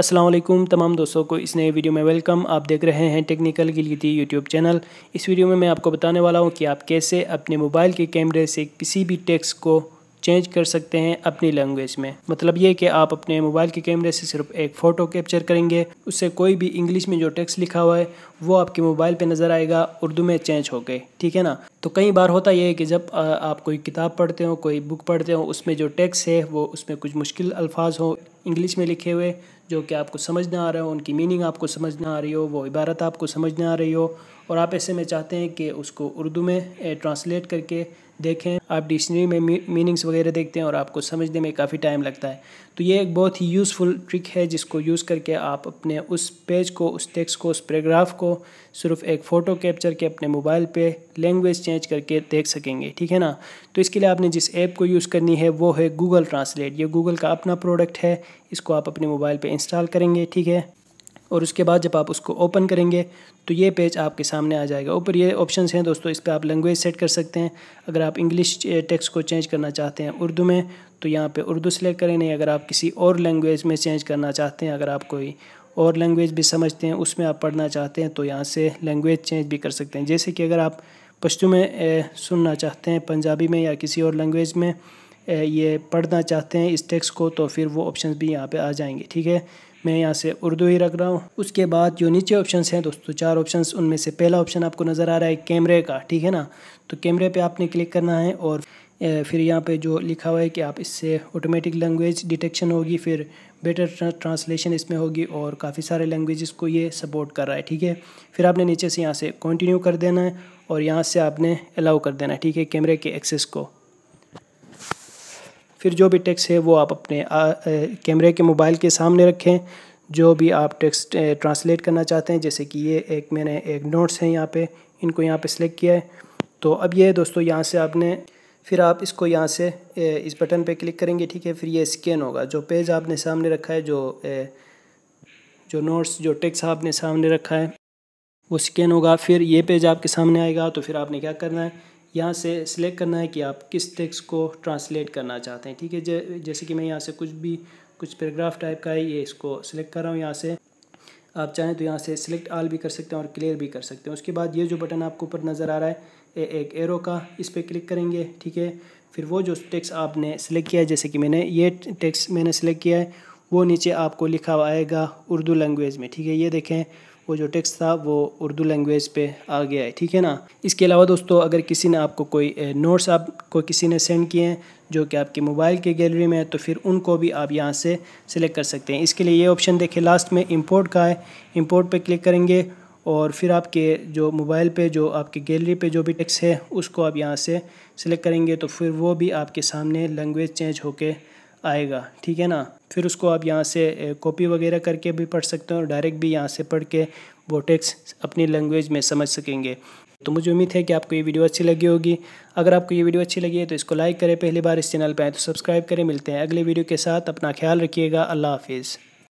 असलम तमाम दोस्तों को इस नए वीडियो में वेलकम आप देख रहे हैं टेक्निकल गिलगिती यूट्यूब चैनल इस वीडियो में मैं आपको बताने वाला हूँ कि आप कैसे अपने मोबाइल के कैमरे से किसी भी टेक्स्ट को चेंज कर सकते हैं अपनी लैंग्वेज में मतलब ये कि आप अपने मोबाइल के कैमरे से सिर्फ एक फ़ोटो कैप्चर करेंगे उससे कोई भी इंग्लिश में जो टेक्स्ट लिखा हुआ है वो आपके मोबाइल पे नज़र आएगा उर्दू में चेंज हो गए ठीक है ना तो कई बार होता यह है कि जब आप कोई किताब पढ़ते हो कोई बुक पढ़ते हो उसमें जो टेक्स्ट है वो उसमें कुछ मुश्किल अल्फाज हो इंग्लिश में लिखे हुए जो कि आपको समझ ना आ रहा हो उनकी मीनिंग आपको समझ ना आ रही हो वो इबारत आपको समझ ना आ रही हो और आप ऐसे में चाहते हैं कि उसको उर्दू में ट्रांसलेट करके देखें आप डिक्शनरी में मीनिंग्स वगैरह देखते हैं और आपको समझने में काफ़ी टाइम लगता है तो ये एक बहुत ही यूज़फुल ट्रिक है जिसको यूज़ करके आप अपने उस पेज को उस टेक्स्ट को उस पैराग्राफ को सिर्फ एक फ़ोटो कैप्चर के अपने मोबाइल पे लैंग्वेज चेंज करके देख सकेंगे ठीक है ना तो इसके लिए आपने जिस ऐप को यूज़ करनी है वो है गूगल ट्रांसलेट ये गूगल का अपना प्रोडक्ट है इसको आप अपने मोबाइल पर इंस्टॉल करेंगे ठीक है और उसके बाद जब आप उसको ओपन करेंगे तो ये पेज आपके सामने आ जाएगा ऊपर ये ऑप्शन हैं दोस्तों इस पर आप लैंग्वेज सेट कर सकते हैं अगर आप इंग्लिश टेक्स्ट को चेंज करना चाहते हैं उर्दू में तो यहाँ पे उर्दू सेलेक्ट करें नहीं अगर आप किसी और लैंग्वेज में चेंज करना चाहते हैं अगर आप कोई और लैंग्वेज भी समझते हैं उसमें आप पढ़ना चाहते हैं तो यहाँ से लैंग्वेज चेंज भी कर सकते हैं जैसे कि अगर आप पश्तू में सुनना चाहते हैं पंजाबी में या किसी और लैंग्वेज में ये पढ़ना चाहते हैं इस टेक्स्ट को तो फिर वो ऑप्शन भी यहाँ पर आ जाएंगे ठीक है मैं यहाँ से उर्दू ही रख रहा हूँ उसके बाद जो नीचे ऑप्शंस हैं दोस्तों चार ऑप्शंस उनमें से पहला ऑप्शन आपको नज़र आ रहा है कैमरे का ठीक है ना तो कैमरे पे आपने क्लिक करना है और फिर यहाँ पे जो लिखा हुआ है कि आप इससे ऑटोमेटिक लैंग्वेज डिटेक्शन होगी फिर बेटर ट्रांसलेशन इसमें होगी और काफ़ी सारे लैंग्वेजेस को ये सपोर्ट कर रहा है ठीक है फिर आपने नीचे से यहाँ से कंटिन्यू कर देना है और यहाँ से आपने अलाउ कर देना है ठीक है कैमरे के एक्सेस को फिर जो भी टेक्स्ट है वो आप अपने कैमरे के मोबाइल के सामने रखें जो भी आप टेक्स्ट ट्रांसलेट करना चाहते हैं जैसे कि ये एक मैंने एक नोट्स हैं यहाँ पे इनको यहाँ पे सिलेक्ट किया है तो अब ये दोस्तों यहाँ से आपने फिर आप इसको यहाँ से इस बटन पे क्लिक करेंगे ठीक है फिर ये स्कैन होगा जो पेज आपने सामने रखा है जो जो नोट्स जो टेक्स्ट आपने सामने रखा है वो स्कैन होगा फिर ये पेज आपके सामने आएगा तो फिर आपने क्या करना है यहाँ से सिलेक्ट करना है कि आप किस टेक्स्ट को ट्रांसलेट करना चाहते हैं ठीक है जैसे कि मैं यहाँ से कुछ भी कुछ पैराग्राफ टाइप का है ये इसको सिलेक्ट कर रहा हूँ यहाँ से आप चाहें तो यहाँ से सिलेक्ट आल भी कर सकते हैं और क्लियर भी कर सकते हैं उसके बाद ये जो बटन आपको ऊपर नज़र आ रहा है ए, एक एरो का इस पर क्लिक करेंगे ठीक है फिर वो जो टेक्स्ट आपने सेलेक्ट किया है जैसे कि मैंने ये टेक्स्ट मैंने सेलेक्ट किया है वो नीचे आपको लिखा हुआ आएगा उर्दू लैंग्वेज में ठीक है ये देखें वो जो टेक्स्ट था वो उर्दू लैंग्वेज पे आ गया है ठीक है ना इसके अलावा दोस्तों अगर किसी ने आपको कोई नोट्स आपको किसी ने सेंड किए हैं जो कि आपके मोबाइल के गैलरी में है तो फिर उनको भी आप यहाँ से सिलेक्ट कर सकते हैं इसके लिए ये ऑप्शन देखें लास्ट में इम्पोर्ट का है इम्पोर्ट पर क्लिक करेंगे और फिर आपके जो मोबाइल पे जो आपके गैलरी पे जो भी टेक्स्ट है उसको आप यहाँ से सिलेक्ट करेंगे तो फिर वो भी आपके सामने लैंग्वेज चेंज होके आएगा ठीक है ना फिर उसको आप यहाँ से कॉपी वगैरह करके भी पढ़ सकते हैं और डायरेक्ट भी यहाँ से पढ़ के वो अपनी लैंग्वेज में समझ सकेंगे तो मुझे उम्मीद है कि आपको ये वीडियो अच्छी लगी होगी अगर आपको ये वीडियो अच्छी लगी है तो इसको लाइक करें पहली बार इस चैनल पर आए तो सब्सक्राइब करें मिलते हैं अगले वीडियो के साथ अपना ख्याल रखिएगा अल्लाह हाफिज़